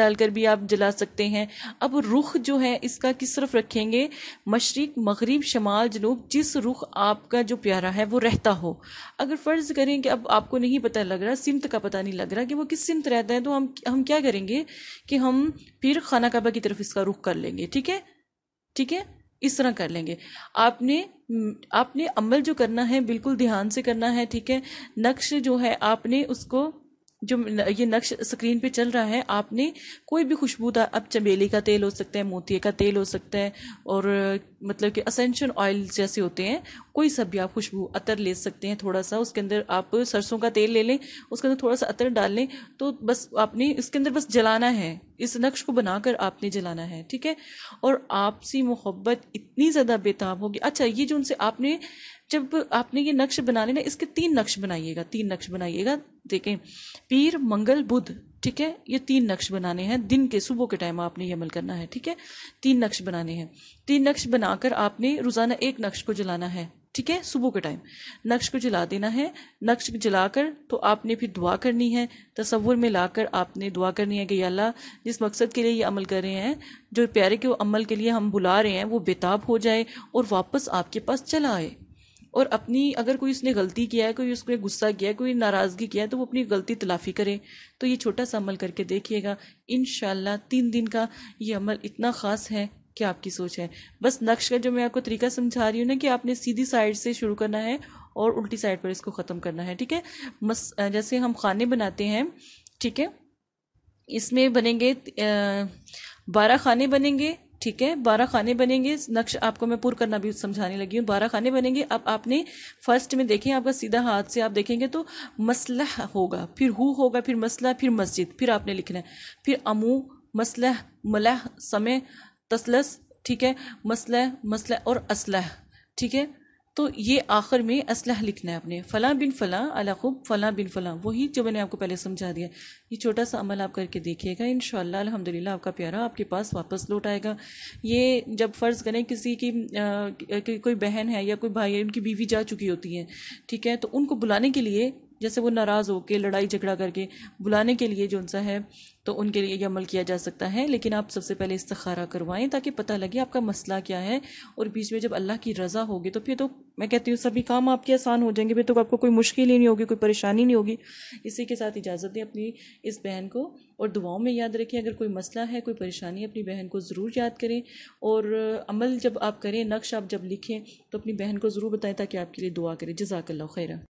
डालकर भी आप जला सकते हैं अब रुख जो है इसका किस तरफ रखेंगे मशरक मगरब शमाल जनूब जिस रुख आपका जो प्यारा है वो रहता हो अगर फ़र्ज़ करें कि अब आपको नहीं पता लग रहा सिमत का पता नहीं लग रहा कि वो किस सिमत रहता है तो हम हम क्या करेंगे कि हम फिर खाना काबा की तरफ इसका रुख कर लेंगे ठीक है ठीक है इस तरह कर लेंगे आपने आपने अमल जो करना है बिल्कुल ध्यान से करना है ठीक है नक्श जो है आपने उसको जो ये नक्श स्क्रीन पे चल रहा है आपने कोई भी खुशबूदार अब चमेली का तेल हो सकता है मोती का तेल हो सकता है और मतलब कि असेंशन ऑयल जैसे होते हैं कोई सा भी आप खुशबू अतर ले सकते हैं थोड़ा सा उसके अंदर आप सरसों का तेल ले लें उसके अंदर थोड़ा सा अतर डाल लें तो बस आपने इसके अंदर बस जलाना है इस नक्श को बनाकर आपने जलाना है ठीक है और आपसी मोहब्बत इतनी ज़्यादा बेताब होगी अच्छा ये जो उनसे आपने जब आपने ये नक्श बनाने ना इसके तीन नक्श बनाइएगा तीन नक्श बनाइएगा देखें पीर मंगल बुध ठीक है ये तीन नक्श बनाने हैं दिन के सुबह के टाइम आपने ये अमल करना है ठीक है तीन नक्श बनाने हैं तीन नक्श बनाकर आपने रोजाना एक नक्श को जलाना है ठीक है सुबह के टाइम नक्श को जला देना है नक्श जलाकर तो आपने फिर दुआ करनी है तस्वुर में लाकर आपने दुआ करनी है कि अल्लाह जिस मकसद के लिए ये अमल कर रहे हैं जो प्यारे के अमल के लिए हम बुला रहे हैं वो बेताब हो जाए और वापस आपके पास चला आए और अपनी अगर कोई उसने गलती किया है कोई उसने गुस्सा किया है कोई नाराज़गी किया है तो वो अपनी गलती तलाफ़ी करे तो ये छोटा सा अमल करके देखिएगा इन तीन दिन का ये अमल इतना ख़ास है कि आपकी सोच है बस नक्श का जो मैं आपको तरीका समझा रही हूँ ना कि आपने सीधी साइड से शुरू करना है और उल्टी साइड पर इसको ख़त्म करना है ठीक है मस जैसे हम खाने बनाते हैं ठीक है इसमें बनेंगे बारह खाने बनेंगे ठीक है बारह खाने बनेंगे नक्श आपको मैं पूर करना भी समझाने लगी हूँ बारह खाने बनेंगे अब आपने फर्स्ट में देखें आपका सीधा हाथ से आप देखेंगे तो मसलह होगा फिर हु होगा फिर मसलह फिर मस्जिद फिर आपने लिखना है फिर अमू मसलह मलह समय तसलस ठीक है मसलह मसलह और असलह ठीक है तो ये आखिर में असलह लिखना है अपने फ़ला बिन फ़ला खूब फ़ला बिन फ़ला वही जो मैंने आपको पहले समझा दिया ये छोटा सा अमल आप करके देखिएगा इन अल्हम्दुलिल्लाह आपका प्यारा आपके पास वापस लौट आएगा ये जब फ़र्ज़ करें किसी की आ, कोई बहन है या कोई भाई है उनकी बीवी जा चुकी होती है ठीक है तो उनको बुलाने के लिए जैसे वो नाराज़ होकर लड़ाई झगड़ा करके बुलाने के लिए जो सा है तो उनके लिए ये अमल किया जा सकता है लेकिन आप सबसे पहले इस्तखारा करवाएं ताकि पता लगे आपका मसला क्या है और बीच में जब अल्लाह की रज़ा होगी तो फिर तो मैं कहती हूँ सभी काम आपके आसान हो जाएंगे फिर तो आपको कोई मुश्किल ही नहीं होगी कोई परेशानी नहीं होगी इसी के साथ इजाज़त दें अपनी इस बहन को और दुआओं में याद रखें अगर कोई मसला है कोई परेशानी है अपनी बहन को ज़रूर याद करें और अमल जब आप करें नक्श आप जब लिखें तो अपनी बहन को ज़रूर बताएँ ताकि आपके लिए दुआ करें जजाकल्ला खैरा